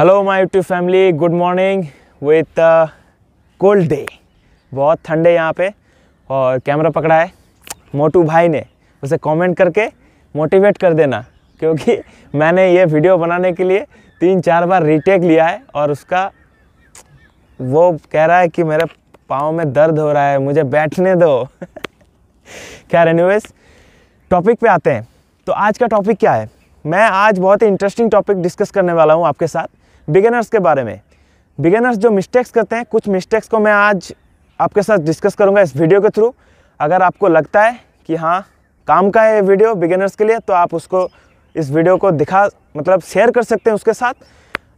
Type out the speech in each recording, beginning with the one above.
hello my YouTube family good morning with cold day बहुत ठंड है यहाँ पे और कैमरा पकड़ा है मोटू भाई ने उसे कमेंट करके मोटिवेट कर देना क्योंकि मैंने ये वीडियो बनाने के लिए तीन चार बार रीटेक लिया है और उसका वो कह रहा है कि मेरे पाँव में दर्द हो रहा है मुझे बैठने दो खैर एनीवेज टॉपिक पे आते हैं तो आज का टॉपिक क्या है मैं आज बहुत ही इंटरेस्टिंग टॉपिक डिस्कस करने वाला हूँ आपके साथ बिगेनर्स के बारे में बिगेनर्स जो मिस्टेक्स करते हैं कुछ मिस्टेक्स को मैं आज आपके साथ डिस्कस करूंगा इस वीडियो के थ्रू अगर आपको लगता है कि हाँ काम का है ये वीडियो बिगेनर्स के लिए तो आप उसको इस वीडियो को दिखा मतलब शेयर कर सकते हैं उसके साथ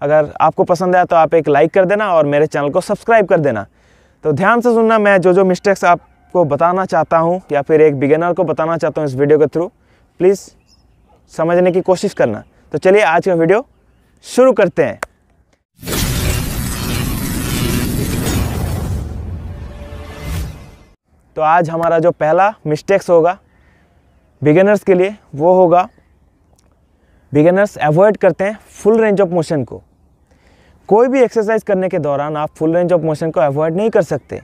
अगर आपको पसंद आया तो आप एक लाइक कर देना और मेरे चैनल को सब्सक्राइब कर देना तो ध्यान से सुनना मैं जो जो मिस्टेक्स आपको बताना चाहता हूँ या फिर एक बिगेनर को बताना चाहता हूँ इस वीडियो के थ्रू प्लीज़ समझने की कोशिश करना तो चलिए आज का वीडियो शुरू करते हैं तो आज हमारा जो पहला मिस्टेक्स होगा बिगेनर्स के लिए वो होगा बिगेनर्स अवॉइड करते हैं फुल रेंज ऑफ मोशन को कोई भी एक्सरसाइज करने के दौरान आप फुल रेंज ऑफ मोशन को अवॉइड नहीं कर सकते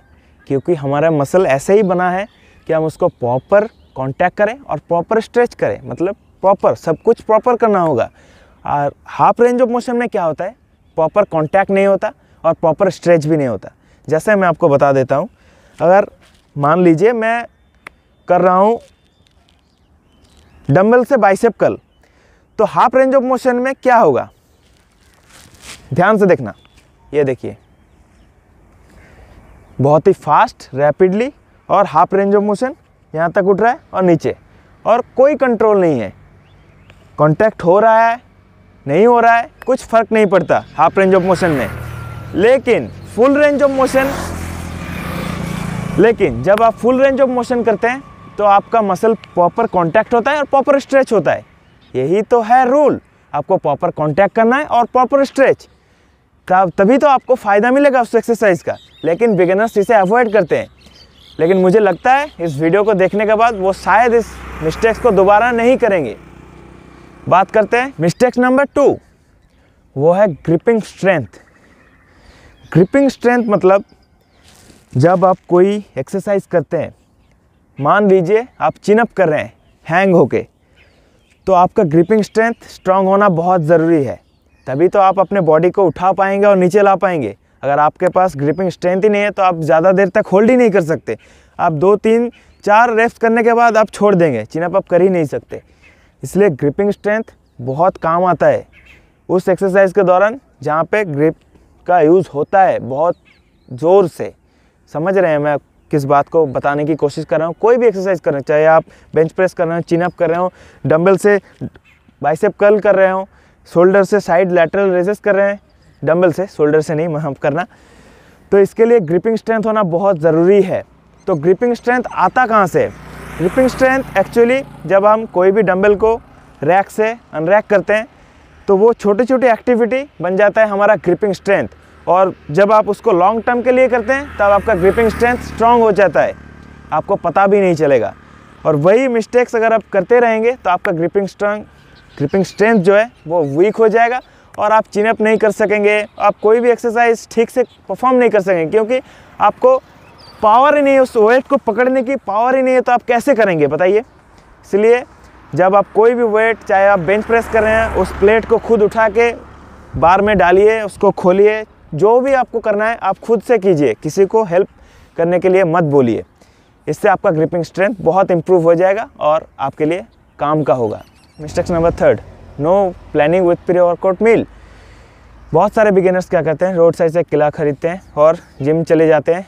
क्योंकि हमारा मसल ऐसे ही बना है कि हम उसको प्रॉपर कांटेक्ट करें और प्रॉपर स्ट्रेच करें मतलब प्रॉपर सब कुछ प्रॉपर करना होगा और हाफ रेंज ऑफ मोशन में क्या होता है प्रॉपर कॉन्टैक्ट नहीं होता और प्रॉपर स्ट्रेच भी नहीं होता जैसे मैं आपको बता देता हूँ अगर मान लीजिए मैं कर रहा हूँ डम्बल से बाइसेप कल तो हाफ रेंज ऑफ मोशन में क्या होगा ध्यान से देखना ये देखिए बहुत ही फास्ट रैपिडली और हाफ रेंज ऑफ मोशन यहाँ तक उठ रहा है और नीचे और कोई कंट्रोल नहीं है कॉन्टैक्ट हो रहा है नहीं हो रहा है कुछ फ़र्क नहीं पड़ता हाफ रेंज ऑफ मोशन में लेकिन फुल रेंज ऑफ मोशन लेकिन जब आप फुल रेंज ऑफ मोशन करते हैं तो आपका मसल प्रॉपर कॉन्टैक्ट होता है और प्रॉपर स्ट्रेच होता है यही तो है रूल आपको प्रॉपर कॉन्टैक्ट करना है और प्रॉपर स्ट्रेच तब तभी तो आपको फ़ायदा मिलेगा उस एक्सरसाइज का लेकिन बिगिनर्स इसे अवॉइड करते हैं लेकिन मुझे लगता है इस वीडियो को देखने के बाद वो शायद इस मिस्टेक्स को दोबारा नहीं करेंगे बात करते हैं मिस्टेक्स नंबर टू वो है ग्रिपिंग स्ट्रेंथ ग्रिपिंग स्ट्रेंथ मतलब जब आप कोई एक्सरसाइज करते हैं मान लीजिए आप चिनअप कर रहे हैं हैंग होके तो आपका ग्रिपिंग स्ट्रेंथ स्ट्रांग होना बहुत ज़रूरी है तभी तो आप अपने बॉडी को उठा पाएंगे और नीचे ला पाएंगे अगर आपके पास ग्रिपिंग स्ट्रेंथ ही नहीं है तो आप ज़्यादा देर तक होल्ड ही नहीं कर सकते आप दो तीन चार रेफ्ट करने के बाद आप छोड़ देंगे चिनअप आप कर ही नहीं सकते इसलिए ग्रिपिंग स्ट्रेंथ बहुत काम आता है उस एक्सरसाइज के दौरान जहाँ पे ग्रिप का यूज़ होता है बहुत ज़ोर से समझ रहे हैं मैं किस बात को बताने की कोशिश कर रहा हूँ कोई भी एक्सरसाइज कर रहे चाहे आप बेंच प्रेस कर रहे हो चिनअप कर रहे हो डम्बल से बाइसेप कर्ल कर रहे हो शोल्डर से साइड लेटरल रेजेस कर रहे हैं डम्बल से शोल्डर से नहीं हम करना तो इसके लिए ग्रिपिंग स्ट्रेंथ होना बहुत ज़रूरी है तो ग्रिपिंग स्ट्रेंथ आता कहाँ से रिपिंग स्ट्रेंथ एक्चुअली जब हम कोई भी डंबल को रैक से अनरैक करते हैं तो वो छोटी छोटी एक्टिविटी बन जाता है हमारा ग्रिपिंग स्ट्रेंथ और जब आप उसको लॉन्ग टर्म के लिए करते हैं तब आपका ग्रिपिंग स्ट्रेंथ स्ट्रांग हो जाता है आपको पता भी नहीं चलेगा और वही मिस्टेक्स अगर आप करते रहेंगे तो आपका ग्रिपिंग स्ट्रांग ग्रिपिंग स्ट्रेंथ जो है वो वीक हो जाएगा और आप चिनअप नहीं कर सकेंगे आप कोई भी एक्सरसाइज ठीक से परफॉर्म नहीं कर सकेंगे क्योंकि आपको पावर ही नहीं है उस वेट को पकड़ने की पावर ही नहीं है तो आप कैसे करेंगे बताइए इसलिए जब आप कोई भी वेट चाहे आप बेंच प्रेस कर रहे हैं उस प्लेट को खुद उठा के बार में डालिए उसको खोलिए जो भी आपको करना है आप खुद से कीजिए किसी को हेल्प करने के लिए मत बोलिए इससे आपका ग्रिपिंग स्ट्रेंथ बहुत इम्प्रूव हो जाएगा और आपके लिए काम का होगा mistakes number third no planning with pre workout meal बहुत सारे बिगिनर्स क्या करते हैं रोड साइड से किला खरीदते हैं और जिम चले जाते हैं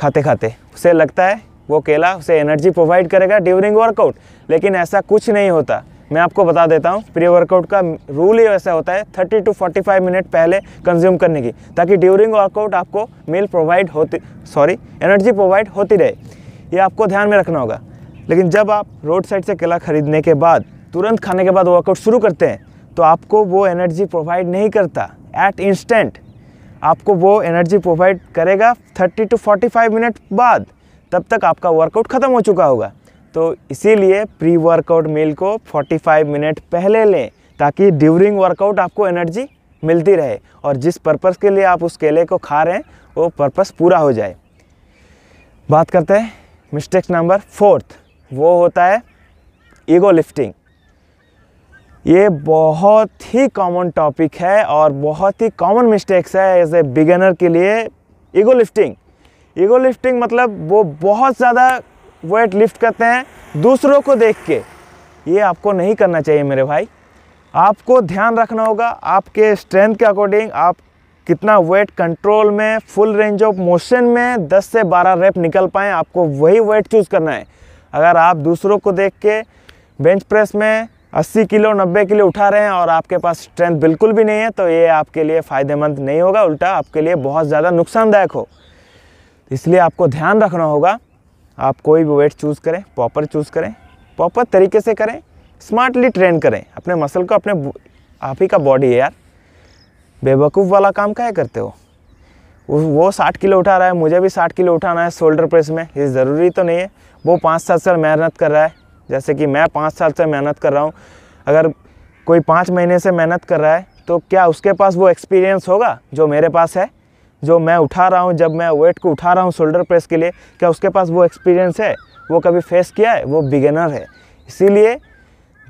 खाते खाते उसे लगता है वो केला उसे एनर्जी प्रोवाइड करेगा ड्यूरिंग वर्कआउट लेकिन ऐसा कुछ नहीं होता मैं आपको बता देता हूँ प्री वर्कआउट का रूल ही वैसा होता है 30 टू 45 मिनट पहले कंज्यूम करने की ताकि ड्यूरिंग वर्कआउट आपको मील प्रोवाइड होती सॉरी एनर्जी प्रोवाइड होती रहे ये आपको ध्यान में रखना होगा लेकिन जब आप रोड साइड से केला खरीदने के बाद तुरंत खाने के बाद वर्कआउट शुरू करते हैं तो आपको वो एनर्जी प्रोवाइड नहीं करता एट इंस्टेंट आपको वो एनर्जी प्रोवाइड करेगा 30 टू 45 मिनट बाद तब तक आपका वर्कआउट ख़त्म हो चुका होगा तो इसीलिए प्री वर्कआउट मील को 45 मिनट पहले लें ताकि ड्यूरिंग वर्कआउट आपको एनर्जी मिलती रहे और जिस पर्पस के लिए आप उस केले को खा रहे हैं वो पर्पस पूरा हो जाए बात करते हैं मिस्टेक्स नंबर फोर्थ वो होता है ईगो लिफ्टिंग ये बहुत ही कॉमन टॉपिक है और बहुत ही कॉमन मिस्टेक्स है एज ए बिगनर के लिए ईगो लिफ्टिंग ईगो लिफ्टिंग मतलब वो बहुत ज़्यादा वेट लिफ्ट करते हैं दूसरों को देख के ये आपको नहीं करना चाहिए मेरे भाई आपको ध्यान रखना होगा आपके स्ट्रेंथ के अकॉर्डिंग आप कितना वेट कंट्रोल में फुल रेंज ऑफ मोशन में 10 से 12 रेप निकल पाएँ आपको वही वेट चूज़ करना है अगर आप दूसरों को देख के बेंच प्रेस में अस्सी किलो नब्बे किलो उठा रहे हैं और आपके पास स्ट्रेंथ बिल्कुल भी नहीं है तो ये आपके लिए फ़ायदेमंद नहीं होगा उल्टा आपके लिए बहुत ज़्यादा नुकसानदायक हो इसलिए आपको ध्यान रखना होगा आप कोई भी वेट चूज़ करें प्रॉपर चूज़ करें प्रॉपर तरीके से करें स्मार्टली ट्रेन करें अपने मसल को अपने आप ही का बॉडी है यार बेवकूफ़ वाला काम क्या करते हो वो साठ किलो उठा रहा है मुझे भी साठ किलो उठाना है शोल्डर प्रेस में ये ज़रूरी तो नहीं है वो पाँच सात साल मेहनत कर रहा है जैसे कि मैं पाँच साल से मेहनत कर रहा हूँ अगर कोई पाँच महीने से मेहनत कर रहा है तो क्या उसके पास वो एक्सपीरियंस होगा जो मेरे पास है जो मैं उठा रहा हूँ जब मैं वेट को उठा रहा हूँ शोल्डर प्रेस के लिए क्या उसके पास वो एक्सपीरियंस है वो कभी फेस किया है वो बिगेनर है इसीलिए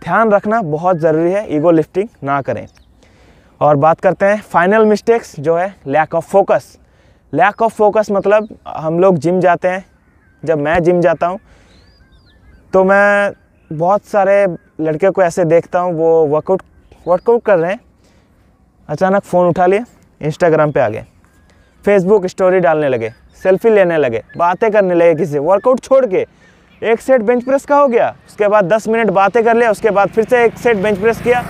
ध्यान रखना बहुत ज़रूरी है ईगो लिफ्टिंग ना करें और बात करते हैं फाइनल मिस्टेक्स जो है lack of focus lack of focus मतलब हम लोग जिम जाते हैं जब मैं जिम जाता हूँ तो मैं बहुत सारे लड़के को ऐसे देखता हूँ वो वर्कआउट वर्कआउट कर रहे हैं अचानक फ़ोन उठा लिए इंस्टाग्राम पे आ गए फेसबुक स्टोरी डालने लगे सेल्फी लेने लगे बातें करने लगे किसी से वर्कआउट छोड़ के एक सेट बेंच प्रेस का हो गया उसके बाद दस मिनट बातें कर लिया उसके बाद फिर से एक सेट बेंच प्रेस किया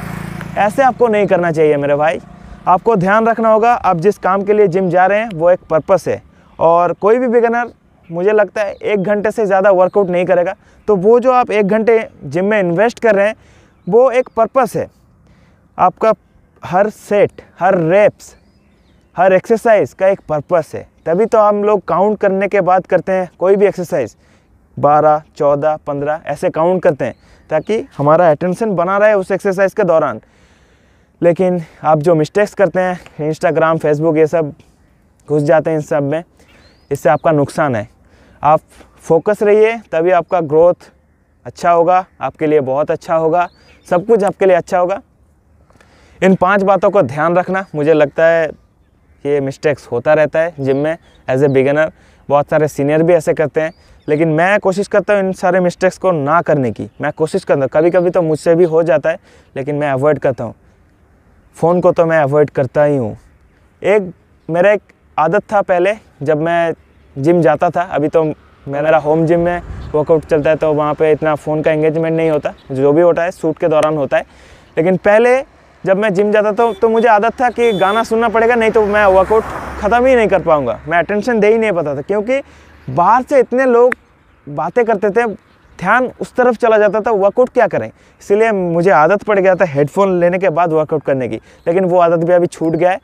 ऐसे आपको नहीं करना चाहिए मेरे भाई आपको ध्यान रखना होगा आप जिस काम के लिए जिम जा रहे हैं वो एक पर्पस है और कोई भी बिगनर मुझे लगता है एक घंटे से ज़्यादा वर्कआउट नहीं करेगा तो वो जो आप एक घंटे जिम में इन्वेस्ट कर रहे हैं वो एक पर्पस है आपका हर सेट हर रेप्स हर एक्सरसाइज का एक पर्पस है तभी तो हम लोग काउंट करने के बाद करते हैं कोई भी एक्सरसाइज बारह चौदह पंद्रह ऐसे काउंट करते हैं ताकि हमारा अटेंशन बना रहे उस एक्सरसाइज के दौरान लेकिन आप जो मिस्टेक्स करते हैं इंस्टाग्राम फेसबुक ये सब घुस जाते हैं इन सब में इससे आपका नुकसान है आप फोकस रहिए तभी आपका ग्रोथ अच्छा होगा आपके लिए बहुत अच्छा होगा सब कुछ आपके लिए अच्छा होगा इन पांच बातों को ध्यान रखना मुझे लगता है ये मिस्टेक्स होता रहता है जिम में एज ए बिगनर बहुत सारे सीनियर भी ऐसे करते हैं लेकिन मैं कोशिश करता हूँ इन सारे मिस्टेक्स को ना करने की मैं कोशिश करता हूँ कभी कभी तो मुझसे भी हो जाता है लेकिन मैं अवॉइड करता हूँ फ़ोन को तो मैं अवॉइड करता ही हूँ एक मेरा एक आदत था पहले जब मैं जिम जाता था अभी तो मैं मेरा होम जिम में वर्कआउट चलता है तो वहाँ पे इतना फ़ोन का एंगेजमेंट नहीं होता जो भी होता है सूट के दौरान होता है लेकिन पहले जब मैं जिम जाता था तो, तो मुझे आदत था कि गाना सुनना पड़ेगा नहीं तो मैं वर्कआउट ख़त्म ही नहीं कर पाऊँगा मैं अटेंशन दे ही नहीं पाता था क्योंकि बाहर से इतने लोग बातें करते थे ध्यान उस तरफ चला जाता था वर्कआउट क्या करें इसलिए मुझे आदत पड़ गया था हेडफोन लेने के बाद वर्कआउट करने की लेकिन वो आदत भी अभी छूट गया है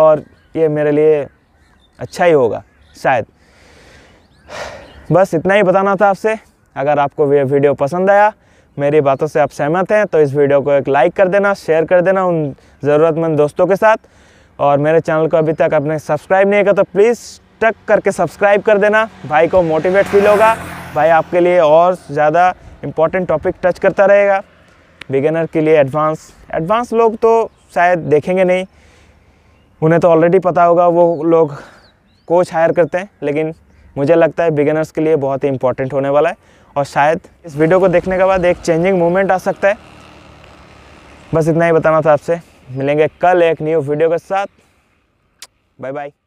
और ये मेरे लिए अच्छा ही होगा शायद बस इतना ही बताना था आपसे अगर आपको ये वीडियो पसंद आया मेरी बातों से आप सहमत हैं तो इस वीडियो को एक लाइक कर देना शेयर कर देना उन ज़रूरतमंद दोस्तों के साथ और मेरे चैनल को अभी तक आपने सब्सक्राइब नहीं किया तो प्लीज़ टक करके सब्सक्राइब कर देना भाई को मोटिवेट फील होगा भाई आपके लिए और ज़्यादा इम्पॉर्टेंट टॉपिक टच करता रहेगा बिगिनर के लिए एडवांस एडवांस लोग तो शायद देखेंगे नहीं उन्हें तो ऑलरेडी पता होगा वो लोग कोच हायर करते हैं लेकिन मुझे लगता है बिगिनर्स के लिए बहुत ही इंपॉर्टेंट होने वाला है और शायद इस वीडियो को देखने के बाद एक चेंजिंग मोमेंट आ सकता है बस इतना ही बताना था आपसे मिलेंगे कल एक न्यू वीडियो के साथ बाय बाय